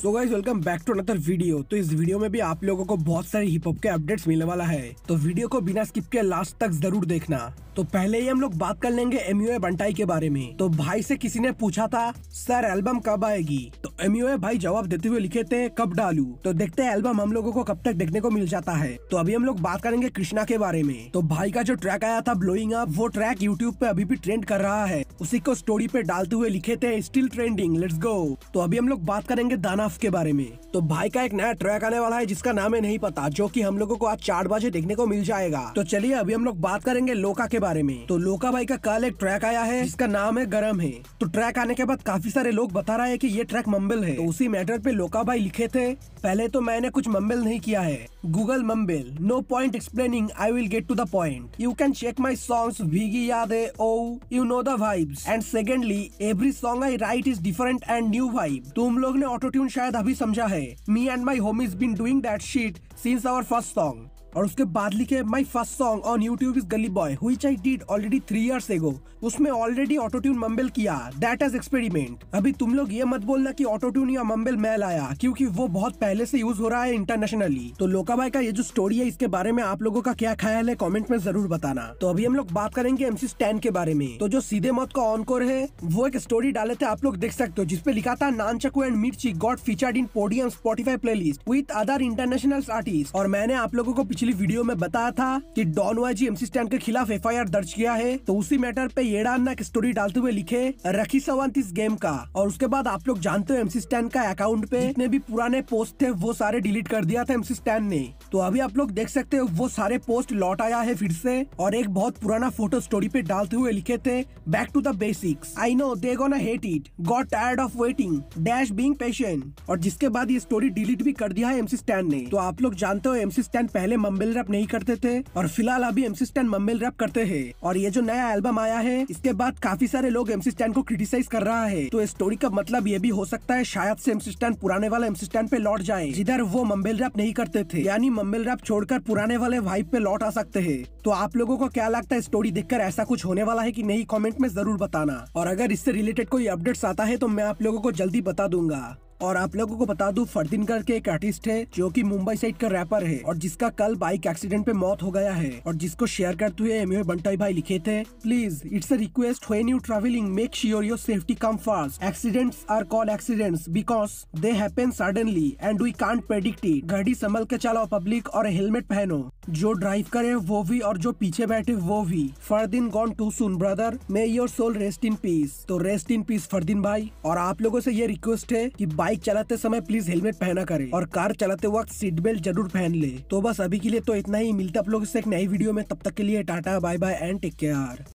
so guys welcome back to another video तो इस video में भी आप लोगों को बहुत सारे हिप हॉप के अपडेट्स मिलने वाला है तो वीडियो को बिना स्किप के लास्ट तक जरूर देखना तो पहले ही हम लोग बात कर लेंगे एम यू बंटाई के बारे में तो भाई से किसी ने पूछा था सर एल्बम कब आएगी तो एम यू भाई जवाब देते हुए लिखे थे कब डालू तो देखते हैं एल्बम हम लोगों को कब तक देखने को मिल जाता है तो अभी हम लोग बात करेंगे कृष्णा के बारे में तो भाई का जो ट्रैक आया था ब्लोइंग अप वो ट्रैक यूट्यूब पे अभी भी ट्रेंड कर रहा है उसी को स्टोरी पे डालते हुए लिखे थे स्टिल ट्रेंडिंग लेट्स गो तो अभी हम लोग बात करेंगे दाना रफ के बारे में तो भाई का एक नया ट्रैक आने वाला है जिसका नाम है नहीं पता जो कि हम लोगों को आज चार बजे देखने को मिल जाएगा तो चलिए अभी हम लोग बात करेंगे लोका के बारे में तो लोका भाई का कल एक ट्रैक आया है जिसका नाम है गरम है तो ट्रैक आने के बाद काफी सारे लोग बता रहे हैं की ये ट्रैक मम्बिल है तो उसी मैटर पे लोका भाई लिखे थे पहले तो मैंने कुछ मम्बिल नहीं किया है Google mumble no point explaining I will get to the point you can check my songs भीगी याद है oh you know the vibes and secondly every song I write is different and new vibe तुम लोग ने auto tune शायद अभी समझा है me and my home is been doing that shit since our first song और उसके बाद लिखे my first song on YouTube is Gully Boy हुई I did already three years ago उसमें ऑलरेडी ऑटोट्यून मम्बेल किया दैट एज एक्सपेरिमेंट अभी तुम लोग ये मत बोलना कि ऑटोट्यून या मम्बेल मैल आया क्योंकि वो बहुत पहले से यूज हो रहा है इंटरनेशनली तो लोकाबाई का ये जो स्टोरी है इसके बारे में आप लोगों का क्या ख्याल है कॉमेंट में जरूर बताना तो अभी हम लोग बात करेंगे एमसी स्टैन के बारे में तो जो सीधे मौत का ऑनकोर है वो एक स्टोरी डाले थे आप लोग देख सकते हो जिसपे लिखा था nunchaku and Mirchi got featured in podium Spotify playlist with other international artist और मैंने आप लोगों को पिछले पिछली वीडियो में बताया था कि डॉन वाजी एमसी स्टैंड के खिलाफ एफआईआर दर्ज किया है तो उसी मैटर पे ये अन्ना एक स्टोरी डालते हुए लिखे रखी सवंत इस गेम का और उसके बाद आप लोग जानते हो एमसी स्टैंड का अकाउंट पे जितने भी पुराने पोस्ट थे वो सारे डिलीट कर दिया था एमसी स्टैंड ने तो अभी आप लोग देख सकते हो वो सारे पोस्ट लौट आया है फिर से और एक बहुत पुराना फोटो स्टोरी पे डालते हुए लिखे थे back to the basics I know they gonna hate it got tired of waiting dash being patient और जिसके बाद ये स्टोरी डिलीट भी कर दिया है एमसी स्टैंड ने तो आप लोग जानते हो एमसी स्टैंड पहले मम्मी मम्बेल रैप नहीं करते थे और फिलहाल अभी एमसी स्टैंड मम्बेल रैप करते हैं और ये जो नया एल्बम आया है इसके बाद काफी सारे लोग एमसी स्टैंड को क्रिटिसाइज कर रहा है तो स्टोरी का मतलब ये भी हो सकता है शायद से एमसी स्टैंड पुराने वाला एमसी स्टैंड पे लौट जाए जिधर वो मम्बेल रैप नहीं करते थे यानी मम्बेल रैप छोड़कर पुराने वाले वाइब पे लौट आ सकते हैं तो आप लोगों को क्या लगता है स्टोरी देखकर ऐसा कुछ होने वाला है कि नहीं कमेंट में जरूर बताना और अगर इससे रिलेटेड कोई अपडेट्स आता है तो मैं आप लोगों को जल्दी बता दूंगा और आप लोगों को बता दूं फरदीन के एक आर्टिस्ट है जो कि मुंबई साइड का रैपर है और जिसका कल बाइक एक्सीडेंट पे मौत हो गया है और जिसको शेयर करते हुए एम बंटाई भाई लिखे थे please it's a request when you travelling make sure your safety come fast accidents are call accidents because they happen suddenly and we can't predict it गाड़ी संभल के चलाओ पब्लिक और हेलमेट पहनो जो ड्राइव करे वो भी और जो पीछे बैठे वो भी Fardeen gone too soon brother may your soul rest in peace तो रेस्ट इन पीस फरदीन भाई और आप लोगों से ये रिक्वेस्ट है की बाइक चलाते समय प्लीज हेलमेट पहना करे और कार चलाते वक्त सीट बेल्ट जरूर पहन ले तो बस अभी के लिए तो इतना ही मिलता आप लोग इससे एक नई वीडियो में तब तक के लिए tata bye bye and take care